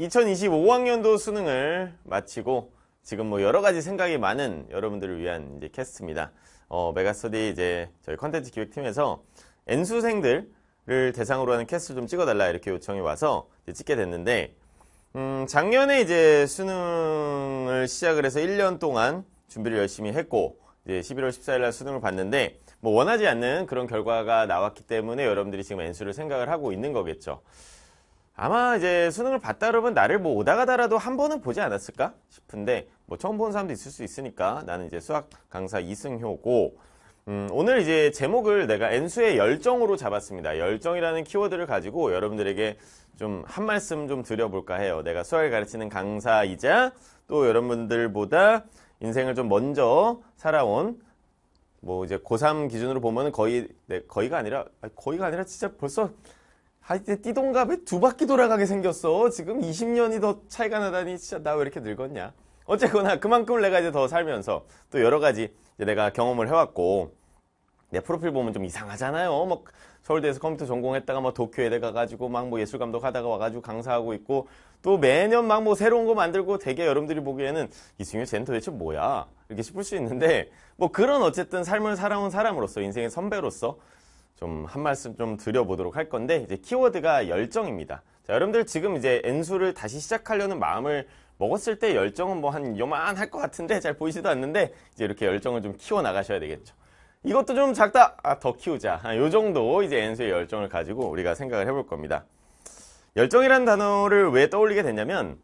2025학년도 수능을 마치고 지금 뭐 여러 가지 생각이 많은 여러분들을 위한 이제 캐스트입니다. 어, 메가스터디 이제 저희 컨텐츠 기획팀에서 N수생들을 대상으로 하는 캐스트 좀 찍어달라 이렇게 요청이 와서 찍게 됐는데 음, 작년에 이제 수능을 시작을 해서 1년 동안 준비를 열심히 했고 이제 11월 14일 날 수능을 봤는데 뭐 원하지 않는 그런 결과가 나왔기 때문에 여러분들이 지금 N수를 생각을 하고 있는 거겠죠. 아마 이제 수능을 봤다 그러면 나를 뭐 오다 가다라도 한 번은 보지 않았을까 싶은데 뭐 처음 본 사람도 있을 수 있으니까 나는 이제 수학 강사 이승효고 음, 오늘 이제 제목을 내가 N수의 열정으로 잡았습니다. 열정이라는 키워드를 가지고 여러분들에게 좀 한 말씀 좀 드려볼까 해요. 내가 수학을 가르치는 강사이자 또 여러분들보다 인생을 좀 먼저 살아온 뭐 이제 고3 기준으로 보면 거의 네, 거의가 아니라 거의가 아니라 진짜 벌써 하여튼 띠동갑에 두 바퀴 돌아가게 생겼어. 지금 20년이 더 차이가 나다니 진짜 나 왜 이렇게 늙었냐. 어쨌거나 그만큼 내가 이제 더 살면서 또 여러 가지 내가 경험을 해왔고 내 프로필 보면 좀 이상하잖아요. 뭐 서울대에서 컴퓨터 전공했다가 뭐 도쿄에 내가 가지고 막 뭐 예술 감독 하다가 와가지고 강사하고 있고 또 매년 막 뭐 새로운 거 만들고 대개 여러분들이 보기에는 이승윤 쟤는 도대체 뭐야 이렇게 싶을 수 있는데 뭐 그런 어쨌든 삶을 살아온 사람으로서 인생의 선배로서 좀한 말씀 좀 드려보도록 할 건데 이제 키워드가 열정입니다. 자, 여러분들 지금 이제 엔수를 다시 시작하려는 마음을 먹었을 때 열정은 뭐 한 요만할 것 같은데 잘 보이지도 않는데 이제 이렇게 열정을 좀 키워 나가셔야 되겠죠. 이것도 좀 작다. 아, 더 키우자. 아, 요 정도 이제 엔수의 열정을 가지고 우리가 생각을 해볼 겁니다. 열정이라는 단어를 왜 떠올리게 됐냐면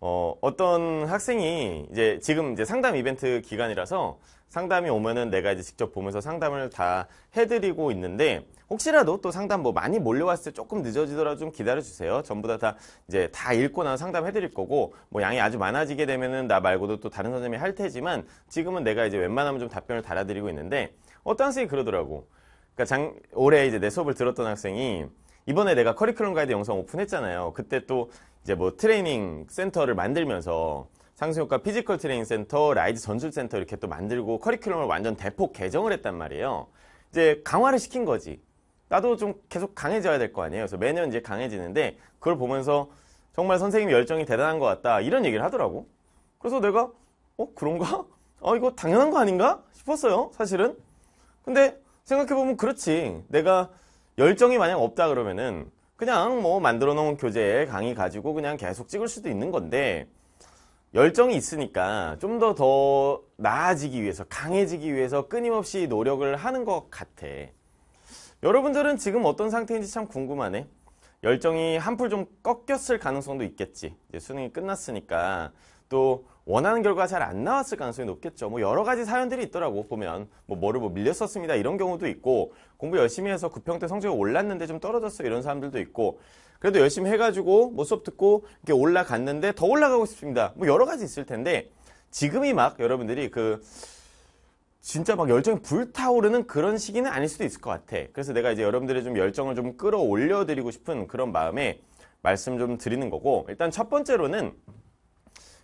어, 어떤 학생이 이제 지금 이제 상담 이벤트 기간이라서 상담이 오면은 내가 이제 직접 보면서 상담을 다 해드리고 있는데 혹시라도 또 상담 뭐 많이 몰려왔을 때 조금 늦어지더라도 좀 기다려주세요. 전부 다 다 이제 다 읽고 나서 상담해드릴 거고 뭐 양이 아주 많아지게 되면은 나 말고도 또 다른 선생님이 할 테지만 지금은 내가 이제 웬만하면 좀 답변을 달아드리고 있는데 어떤 선생이 그러더라고. 그러니까 장, 올해 이제 내 수업을 들었던 학생이 이번에 내가 커리큘럼 가이드 영상 오픈했잖아요. 그때 또 이제 뭐 트레이닝 센터를 만들면서 상승효과 피지컬 트레이닝 센터, 라이즈 전술 센터 이렇게 또 만들고 커리큘럼을 완전 대폭 개정을 했단 말이에요. 이제 강화를 시킨 거지. 나도 좀 계속 강해져야 될 거 아니에요. 그래서 매년 이제 강해지는데 그걸 보면서 정말 선생님 열정이 대단한 것 같다 이런 얘기를 하더라고. 그래서 내가 어 그런가? 어 이거 당연한 거 아닌가 싶었어요. 사실은. 근데 생각해 보면 그렇지. 내가 열정이 만약 없다 그러면은 그냥 뭐 만들어 놓은 교재에 강의 가지고 그냥 계속 찍을 수도 있는 건데 열정이 있으니까 좀 더더 더 나아지기 위해서 강해지기 위해서 끊임없이 노력을 하는 것 같아 여러분들은 지금 어떤 상태인지 참 궁금하네 열정이 한풀 좀 꺾였을 가능성도 있겠지 이제 수능이 끝났으니까 또 원하는 결과가 잘 안 나왔을 가능성이 높겠죠. 뭐 여러 가지 사연들이 있더라고 보면 뭐 뭐를 뭐 밀렸었습니다 이런 경우도 있고 공부 열심히 해서 9평 때 성적이 올랐는데 좀 떨어졌어 이런 사람들도 있고 그래도 열심히 해가지고 뭐 수업 듣고 이렇게 올라갔는데 더 올라가고 싶습니다. 뭐 여러 가지 있을 텐데 지금이 막 여러분들이 그 진짜 막 열정이 불타오르는 그런 시기는 아닐 수도 있을 것 같아. 그래서 내가 이제 여러분들의 좀 열정을 좀 끌어올려드리고 싶은 그런 마음에 말씀 좀 드리는 거고 일단 첫 번째로는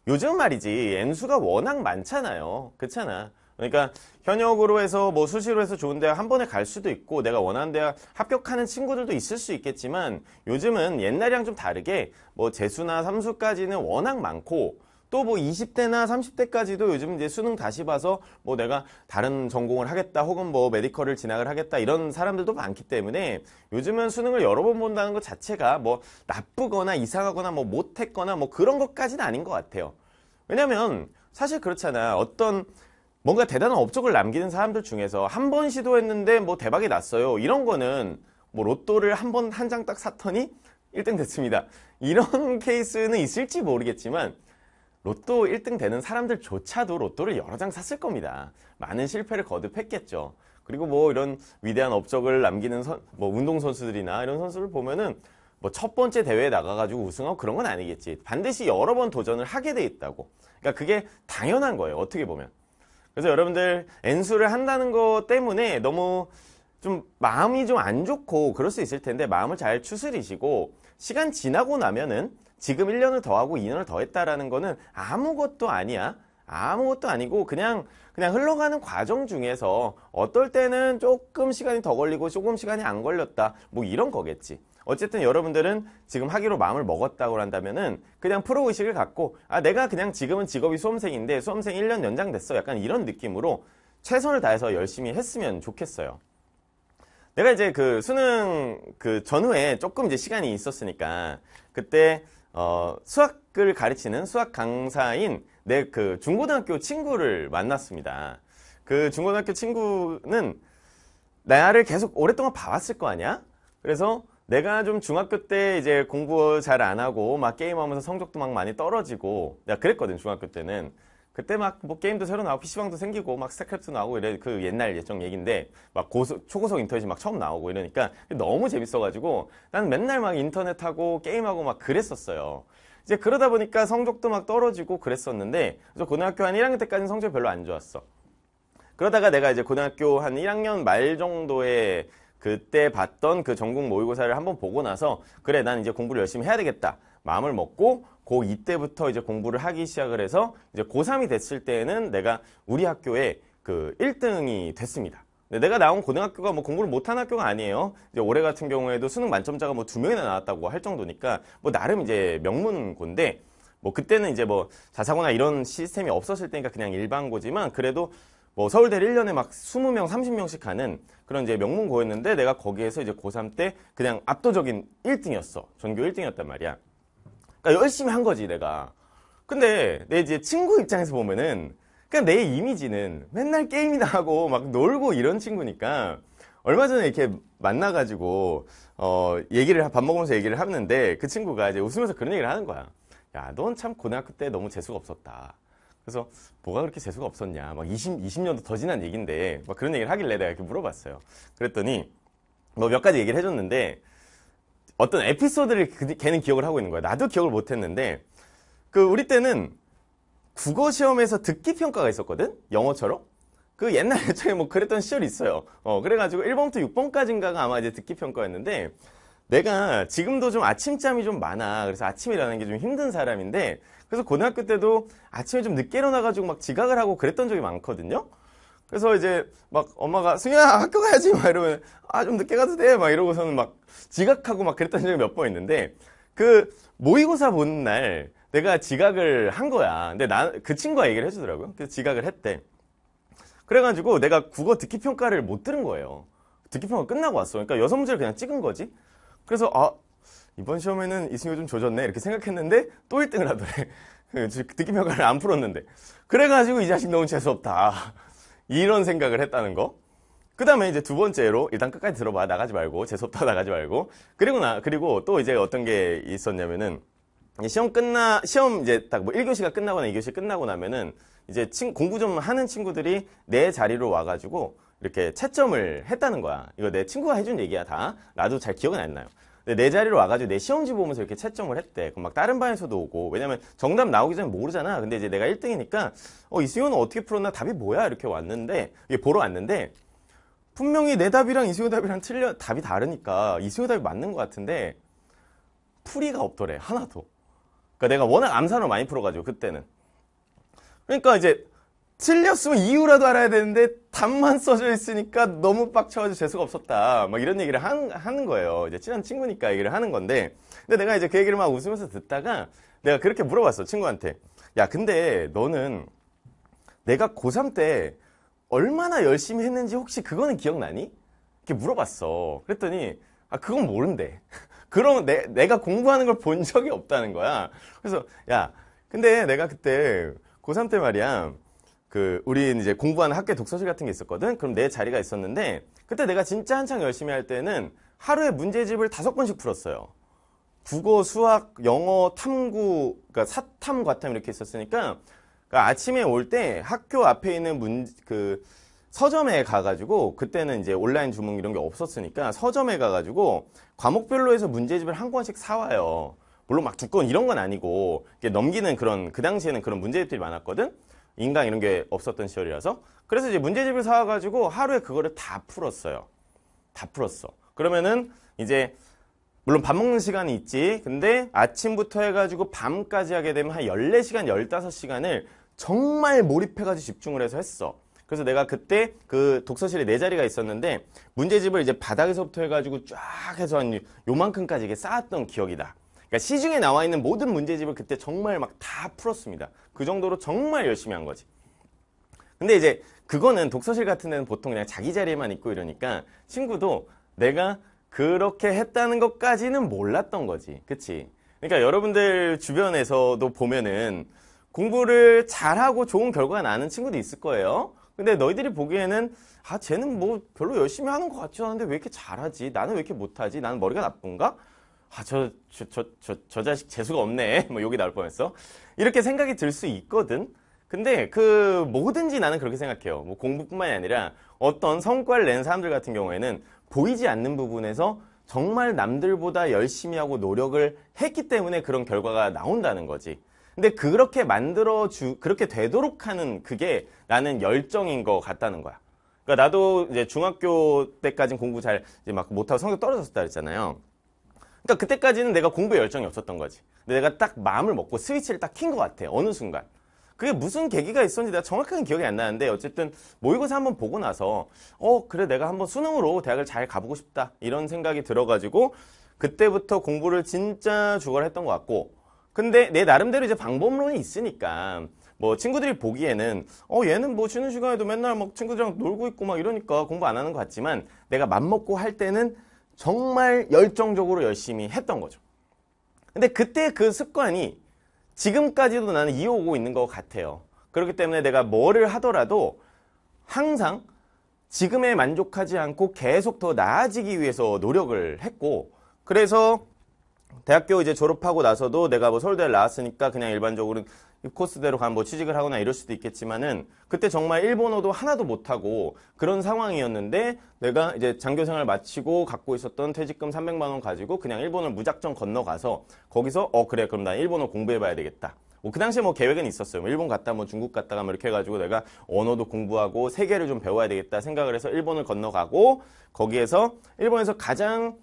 요즘 말이지 N수가 워낙 많잖아요. 그렇잖아. 그러니까 현역으로 해서 뭐 수시로 해서 좋은 대학 한 번에 갈 수도 있고 내가 원하는 대학 합격하는 친구들도 있을 수 있겠지만 요즘은 옛날이랑 좀 다르게 뭐 재수나 삼수까지는 워낙 많고 또뭐 20대나 30대까지도 요즘 이제 수능 다시 봐서 뭐 내가 다른 전공을 하겠다 혹은 뭐 메디컬을 진학을 하겠다 이런 사람들도 많기 때문에 요즘은 수능을 여러 번 본다는 것 자체가 뭐 나쁘거나 이상하거나 뭐 못했거나 뭐 그런 것까지는 아닌 것 같아요. 왜냐면 사실 그렇잖아. 어떤 뭔가 대단한 업적을 남기는 사람들 중에서 한 번 시도했는데 뭐 대박이 났어요. 이런 거는 뭐 로또를 한 번 한 장 딱 샀더니 1등 됐습니다. 이런 케이스는 있을지 모르겠지만 로또 1등 되는 사람들조차도 로또를 여러 장 샀을 겁니다. 많은 실패를 거듭했겠죠. 그리고 뭐 이런 위대한 업적을 남기는 선, 뭐 운동선수들이나 이런 선수를 보면은 뭐 첫 번째 대회에 나가가지고 우승하고 그런 건 아니겠지. 반드시 여러 번 도전을 하게 돼 있다고. 그러니까 그게 당연한 거예요. 어떻게 보면. 그래서 여러분들 N수를 한다는 것 때문에 너무 좀 마음이 좀 안 좋고 그럴 수 있을 텐데 마음을 잘 추스리시고 시간 지나고 나면은 지금 1년을 더하고 2년을 더했다라는 거는 아무것도 아니야. 아무것도 아니고 그냥 그냥 흘러가는 과정 중에서 어떨 때는 조금 시간이 더 걸리고 조금 시간이 안 걸렸다. 뭐 이런 거겠지. 어쨌든 여러분들은 지금 하기로 마음을 먹었다고 한다면은 그냥 프로 의식을 갖고 아 내가 그냥 지금은 직업이 수험생인데 수험생 1년 연장됐어. 약간 이런 느낌으로 최선을 다해서 열심히 했으면 좋겠어요. 내가 이제 그 수능 그 전후에 조금 이제 시간이 있었으니까 그때 어 수학을 가르치는 수학 강사인 내 그 중고등학교 친구를 만났습니다. 그 중고등학교 친구는 나를 계속 오랫동안 봐왔을 거 아니야? 그래서 내가 좀 중학교 때 이제 공부 잘 안 하고 막 게임하면서 성적도 막 많이 떨어지고 내가 그랬거든 중학교 때는 그때 막 뭐 게임도 새로 나오고 PC방도 생기고 막 스타크래프트 나오고 이래 그 옛날 예정 얘기인데 막고속 초고속 인터넷이 막 처음 나오고 이러니까 너무 재밌어가지고 난 맨날 막 인터넷하고 게임하고 막 그랬었어요. 이제 그러다 보니까 성적도 막 떨어지고 그랬었는데 그래서 고등학교 한 1학년 때까지는 성적이 별로 안 좋았어. 그러다가 내가 이제 고등학교 한 1학년 말 정도에 그때 봤던 그 전국 모의고사를 한번 보고 나서 그래 난 이제 공부를 열심히 해야 되겠다 마음을 먹고 고2 때부터 이제 공부를 하기 시작을 해서 이제 고3이 됐을 때에는 내가 우리 학교에 그 1등이 됐습니다. 내가 나온 고등학교가 뭐 공부를 못한 학교가 아니에요. 이제 올해 같은 경우에도 수능 만점자가 뭐 두 명이나 나왔다고 할 정도니까 뭐 나름 이제 명문고인데 뭐 그때는 이제 뭐 자사고나 이런 시스템이 없었을 때니까 그냥 일반고지만 그래도 뭐 서울대를 1년에 막 20명, 30명씩 하는 그런 이제 명문고였는데 내가 거기에서 이제 고3 때 그냥 압도적인 1등이었어. 전교 1등이었단 말이야. 그 열심히 한 거지 내가 근데 내 이제 친구 입장에서 보면은 그냥 내 이미지는 맨날 게임이나 하고 막 놀고 이런 친구니까 얼마 전에 이렇게 만나가지고 어 얘기를 밥 먹으면서 얘기를 하는데 그 친구가 이제 웃으면서 그런 얘기를 하는 거야 야넌 참 고등학교 때 너무 재수가 없었다 그래서 뭐가 그렇게 재수가 없었냐 막 20, 20년도 더 지난 얘긴데막 그런 얘기를 하길래 내가 이렇게 물어봤어요 그랬더니 뭐 몇 가지 얘기를 해줬는데 어떤 에피소드를 그 걔는 기억을 하고 있는 거야. 나도 기억을 못 했는데 그 우리 때는 국어 시험에서 듣기 평가가 있었거든. 영어처럼. 그 옛날 예전에 뭐 그랬던 시절이 있어요. 어, 그래가지고 1번부터 6번까지인가가 아마 이제 듣기 평가였는데 내가 지금도 좀 아침잠이 좀 많아. 그래서 아침이라는 게 좀 힘든 사람인데 그래서 고등학교 때도 아침에 좀 늦게 일어나가지고 막 지각을 하고 그랬던 적이 많거든요. 그래서 이제 막 엄마가 승현아 학교 가야지 막 이러면 아 좀 늦게 가도 돼 막 이러고서는 막 지각하고 막 그랬던 적이 몇 번 있는데 그 모의고사 본 날 내가 지각을 한 거야. 근데 나 그 친구가 얘기를 해주더라고요. 그래서 지각을 했대. 그래가지고 내가 국어 듣기 평가를 못 들은 거예요. 듣기 평가 끝나고 왔어. 그러니까 여섯 문제를 그냥 찍은 거지. 그래서 아 이번 시험에는 이승구좀 조졌네 이렇게 생각했는데 또 1등을 하더래. 그 듣기 평가를 안 풀었는데. 그래가지고 이 자식 너무 재수없다. 이런 생각을 했다는 거. 그 다음에 이제 두 번째로 일단 끝까지 들어봐 나가지 말고 재수없다 나가지 말고 그리고 나 그리고 또 이제 어떤 게 있었냐면은 시험 끝나 시험 이제 딱 뭐 1교시가 끝나거나 2교시 끝나고 나면은 이제 친, 공부 좀 하는 친구들이 내 자리로 와가지고 이렇게 채점을 했다는 거야. 이거 내 친구가 해준 얘기야 다. 나도 잘 기억은 안 나요. 네, 내 자리로 와가지고 내 시험지 보면서 이렇게 채점을 했대. 그럼 막 다른 반에서도 오고. 왜냐면 정답 나오기 전에 모르잖아. 근데 이제 내가 1등이니까 어, 이승효는 어떻게 풀었나 답이 뭐야? 이렇게 왔는데 이게 보러 왔는데 분명히 내 답이랑 이승효 답이랑 틀려 답이 다르니까 이승효 답이 맞는 것 같은데 풀이가 없더래 하나도. 그러니까 내가 워낙 암산을 많이 풀어가지고 그때는. 그러니까 이제 틀렸으면 이유라도 알아야 되는데 답만 써져 있으니까 너무 빡쳐가지고 재수가 없었다. 막 이런 얘기를 한, 하는 거예요. 이제 친한 친구니까 얘기를 하는 건데. 근데 내가 이제 그 얘기를 막 웃으면서 듣다가 내가 그렇게 물어봤어. 친구한테. 야, 근데 너는 내가 고3 때 얼마나 열심히 했는지 혹시 그거는 기억나니? 이렇게 물어봤어. 그랬더니 아, 그건 모른대. 그럼 내, 내가 공부하는 걸 본 적이 없다는 거야. 그래서 야, 근데 내가 그때 고3 때 말이야. 그우리 이제 공부하는 학교 독서실 같은 게 있었거든. 그럼 내 자리가 있었는데 그때 내가 진짜 한창 열심히 할 때는 하루에 문제집을 다섯 권씩 풀었어요. 국어, 수학, 영어, 탐구, 그러니까 사탐, 과탐 이렇게 있었으니까 그러니까 아침에 올 때 학교 앞에 있는 문 그 서점에 가가지고 그때는 이제 온라인 주문 이런 게 없었으니까 서점에 가가지고 과목별로 해서 문제집을 한 권씩 사와요. 물론 막 두꺼운 이런 건 아니고 넘기는 그런 그 당시에는 그런 문제집들이 많았거든. 인강 이런 게 없었던 시절이라서 그래서 이제 문제집을 사와가지고 하루에 그거를 다 풀었어요. 다 풀었어. 그러면은 이제 물론 밥 먹는 시간이 있지. 근데 아침부터 해가지고 밤까지 하게 되면 한 14시간, 15시간을 정말 몰입해가지고 집중을 해서 했어. 그래서 내가 그때 그 독서실에 네 자리가 있었는데 문제집을 이제 바닥에서부터 해가지고 쫙 해서 한 요만큼까지 이게 쌓았던 기억이다. 그러니까 시중에 나와 있는 모든 문제집을 그때 정말 막 다 풀었습니다. 그 정도로 정말 열심히 한 거지. 근데 이제 그거는 독서실 같은 데는 보통 그냥 자기 자리에만 있고 이러니까 친구도 내가 그렇게 했다는 것까지는 몰랐던 거지. 그치? 그러니까 여러분들 주변에서도 보면은 공부를 잘하고 좋은 결과가 나는 친구도 있을 거예요. 근데 너희들이 보기에는 아 쟤는 뭐 별로 열심히 하는 것 같지 않은데 왜 이렇게 잘하지? 나는 왜 이렇게 못하지? 나는 머리가 나쁜가? 아, 저, 저, 저, 저, 저 자식 재수가 없네. 뭐 욕이 나올 뻔했어. 이렇게 생각이 들 수 있거든. 근데 그 뭐든지 나는 그렇게 생각해요. 뭐 공부뿐만이 아니라 어떤 성과를 낸 사람들 같은 경우에는 보이지 않는 부분에서 정말 남들보다 열심히 하고 노력을 했기 때문에 그런 결과가 나온다는 거지. 근데 그렇게 만들어 주 그렇게 되도록 하는 그게 나는 열정인 것 같다는 거야. 그러니까 나도 이제 중학교 때까진 공부 잘 이제 막 못하고 성적 떨어졌다 그랬잖아요. 그러니까 그때까지는 내가 공부에 열정이 없었던 거지. 근데 내가 딱 마음을 먹고 스위치를 딱 킨 것 같아. 어느 순간. 그게 무슨 계기가 있었는지 내가 정확하게 기억이 안 나는데 어쨌든 모의고사 한번 보고 나서 어 그래 내가 한번 수능으로 대학을 잘 가보고 싶다 이런 생각이 들어가지고 그때부터 공부를 진짜 주걸 했던 것 같고 근데 내 나름대로 이제 방법론이 있으니까 뭐 친구들이 보기에는 어 얘는 뭐 쉬는 시간에도 맨날 막 친구들이랑 놀고 있고 막 이러니까 공부 안 하는 것 같지만 내가 맘먹고 할 때는 정말 열정적으로 열심히 했던 거죠. 근데 그때 그 습관이 지금까지도 나는 이어오고 있는 것 같아요. 그렇기 때문에 내가 뭐를 하더라도 항상 지금에 만족하지 않고 계속 더 나아지기 위해서 노력을 했고 그래서 대학교 이제 졸업하고 나서도 내가 뭐 서울대를 나왔으니까 그냥 일반적으로 코스대로 가면 뭐 취직을 하거나 이럴 수도 있겠지만은 그때 정말 일본어도 하나도 못하고 그런 상황이었는데 내가 이제 장교 생활 마치고 갖고 있었던 퇴직금 300만 원 가지고 그냥 일본을 무작정 건너가서 거기서 어 그래 그럼 나 일본어 공부해봐야 되겠다. 뭐그 당시에 뭐 계획은 있었어요. 뭐 일본 갔다 뭐 중국 갔다가 뭐 이렇게 해가지고 내가 언어도 공부하고 세계를 좀 배워야 되겠다 생각을 해서 일본을 건너가고 거기에서 일본에서 가장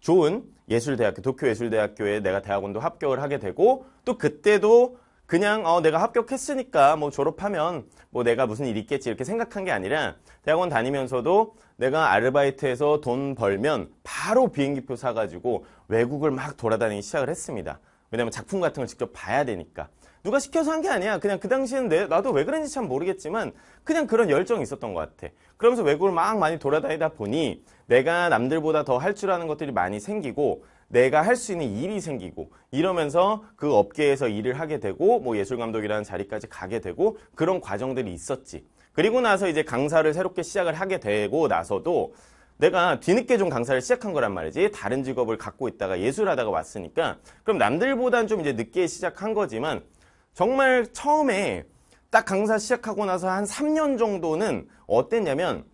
좋은 예술대학교, 도쿄예술대학교에 내가 대학원도 합격을 하게 되고 또 그때도 그냥 어, 내가 합격했으니까 뭐 졸업하면 뭐 내가 무슨 일 있겠지 이렇게 생각한 게 아니라 대학원 다니면서도 내가 아르바이트해서 돈 벌면 바로 비행기표 사가지고 외국을 막 돌아다니기 시작을 했습니다. 왜냐면 작품 같은 걸 직접 봐야 되니까. 누가 시켜서 한 게 아니야. 그냥 그 당시에는 내, 나도 왜 그런지 참 모르겠지만 그냥 그런 열정이 있었던 것 같아. 그러면서 외국을 막 많이 돌아다니다 보니 내가 남들보다 더 할 줄 아는 것들이 많이 생기고 내가 할 수 있는 일이 생기고 이러면서 그 업계에서 일을 하게 되고 뭐 예술 감독이라는 자리까지 가게 되고 그런 과정들이 있었지. 그리고 나서 이제 강사를 새롭게 시작을 하게 되고 나서도 내가 뒤늦게 좀 강사를 시작한 거란 말이지 다른 직업을 갖고 있다가 예술하다가 왔으니까 그럼 남들보단 좀 이제 늦게 시작한 거지만 정말 처음에 딱 강사 시작하고 나서 한 3년 정도는 어땠냐면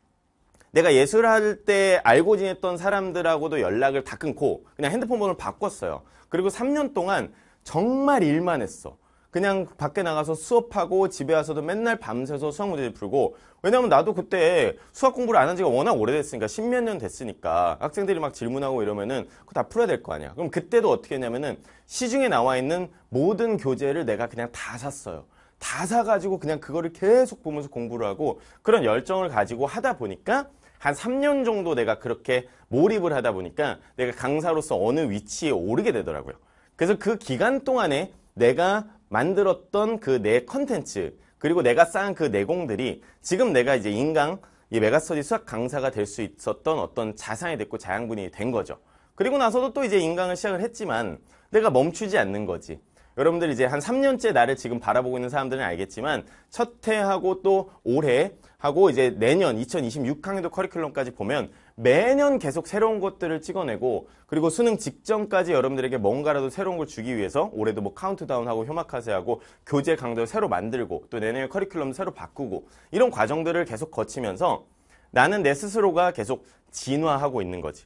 내가 예술할 때 알고 지냈던 사람들하고도 연락을 다 끊고 그냥 핸드폰 번호를 바꿨어요. 그리고 3년 동안 정말 일만 했어. 그냥 밖에 나가서 수업하고 집에 와서도 맨날 밤새서 수학 문제를 풀고 왜냐면 나도 그때 수학 공부를 안 한 지가 워낙 오래됐으니까 십몇 년 됐으니까 학생들이 막 질문하고 이러면은 그거 다 풀어야 될 거 아니야. 그럼 그때도 어떻게 했냐면은 시중에 나와 있는 모든 교재를 내가 그냥 다 샀어요. 다 사가지고 그냥 그거를 계속 보면서 공부를 하고 그런 열정을 가지고 하다 보니까 한 3년 정도 내가 그렇게 몰입을 하다 보니까 내가 강사로서 어느 위치에 오르게 되더라고요. 그래서 그 기간 동안에 내가 만들었던 그 내 컨텐츠 그리고 내가 쌓은 그 내공들이 지금 내가 이제 인강 이 메가스터디 수학 강사가 될 수 있었던 어떤 자산이 됐고 자양분이 된 거죠. 그리고 나서도 또 이제 인강을 시작을 했지만 내가 멈추지 않는 거지. 여러분들 이제 한 3년째 나를 지금 바라보고 있는 사람들은 알겠지만 첫 해하고 또 올해 하고 이제 내년 2026학년도 커리큘럼까지 보면 매년 계속 새로운 것들을 찍어내고 그리고 수능 직전까지 여러분들에게 뭔가라도 새로운 걸 주기 위해서 올해도 뭐 카운트다운하고 효막하세하고 교재 강도를 새로 만들고 또 내년에 커리큘럼 새로 바꾸고 이런 과정들을 계속 거치면서 나는 내 스스로가 계속 진화하고 있는 거지.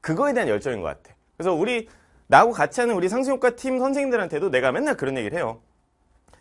그거에 대한 열정인 것 같아. 그래서 우리 나하고 같이 하는 우리 상승효과 팀 선생님들한테도 내가 맨날 그런 얘기를 해요.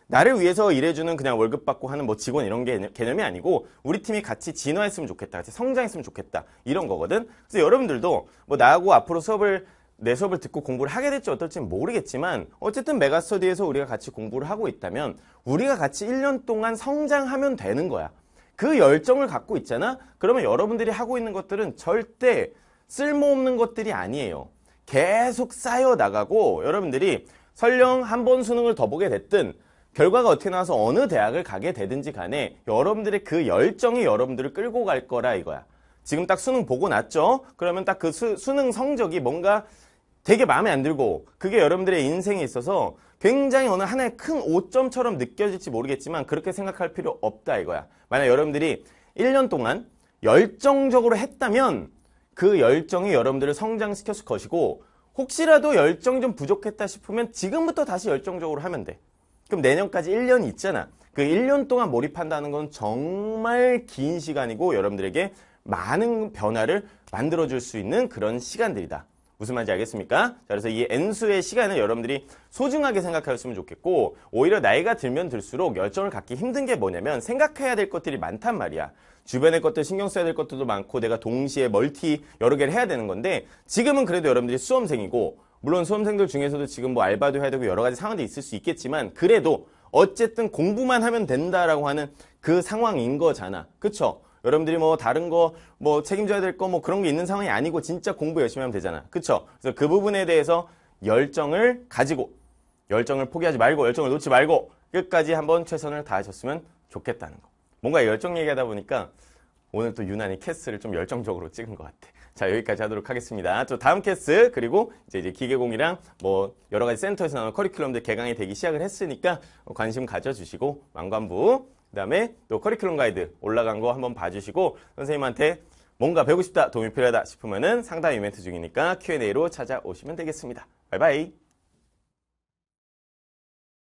나를 위해서 일해주는 그냥 월급 받고 하는 뭐 직원 이런 게 개념이 아니고 우리 팀이 같이 진화했으면 좋겠다. 같이 성장했으면 좋겠다. 이런 거거든. 그래서 여러분들도 뭐 나하고 앞으로 수업을 내 수업을 듣고 공부를 하게 될지 어떨지는 모르겠지만 어쨌든 메가스터디에서 우리가 같이 공부를 하고 있다면 우리가 같이 1년 동안 성장하면 되는 거야. 그 열정을 갖고 있잖아? 그러면 여러분들이 하고 있는 것들은 절대 쓸모없는 것들이 아니에요. 계속 쌓여 나가고 여러분들이 설령 한 번 수능을 더 보게 됐든 결과가 어떻게 나와서 어느 대학을 가게 되든지 간에 여러분들의 그 열정이 여러분들을 끌고 갈 거라 이거야. 지금 딱 수능 보고 났죠? 그러면 딱 그 수능 성적이 뭔가 되게 마음에 안 들고 그게 여러분들의 인생에 있어서 굉장히 어느 하나의 큰 오점처럼 느껴질지 모르겠지만 그렇게 생각할 필요 없다 이거야. 만약 여러분들이 1년 동안 열정적으로 했다면 그 열정이 여러분들을 성장시켰을 것이고 혹시라도 열정이 좀 부족했다 싶으면 지금부터 다시 열정적으로 하면 돼. 그럼 내년까지 1년 있잖아. 그 1년 동안 몰입한다는 건 정말 긴 시간이고 여러분들에게 많은 변화를 만들어줄 수 있는 그런 시간들이다. 무슨 말인지 알겠습니까? 자, 그래서 이 N수의 시간을 여러분들이 소중하게 생각하셨으면 좋겠고 오히려 나이가 들면 들수록 열정을 갖기 힘든 게 뭐냐면 생각해야 될 것들이 많단 말이야. 주변의 것들 신경 써야 될 것들도 많고 내가 동시에 멀티 여러 개를 해야 되는 건데 지금은 그래도 여러분들이 수험생이고 물론 수험생들 중에서도 지금 뭐 알바도 해야 되고 여러 가지 상황도 있을 수 있겠지만 그래도 어쨌든 공부만 하면 된다라고 하는 그 상황인 거잖아. 그쵸? 여러분들이 뭐 다른 거 뭐 책임져야 될 거 뭐 그런 게 있는 상황이 아니고 진짜 공부 열심히 하면 되잖아. 그쵸? 그래서 그 부분에 대해서 열정을 가지고 열정을 포기하지 말고 열정을 놓지 말고 끝까지 한번 최선을 다하셨으면 좋겠다는 거. 뭔가 열정 얘기하다 보니까 오늘 또 유난히 캐스를 좀 열정적으로 찍은 것 같아. 자 여기까지 하도록 하겠습니다. 또 다음 캐스 그리고 이제, 이제 기계공이랑 뭐 여러 가지 센터에서 나오는 커리큘럼들 개강이 되기 시작을 했으니까 관심 가져주시고 만관부 그 다음에 또 커리큘럼 가이드 올라간 거 한번 봐주시고 선생님한테 뭔가 배우고 싶다, 도움이 필요하다 싶으면 은 상담 이벤트 중이니까 Q&A로 찾아오시면 되겠습니다. 바이바이.